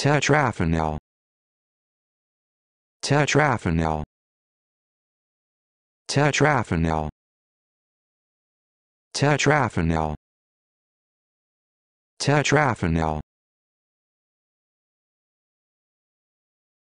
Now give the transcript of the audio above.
tetraphenyl tetraphenyl tetraphenyl tetraphenyl tetraphenyl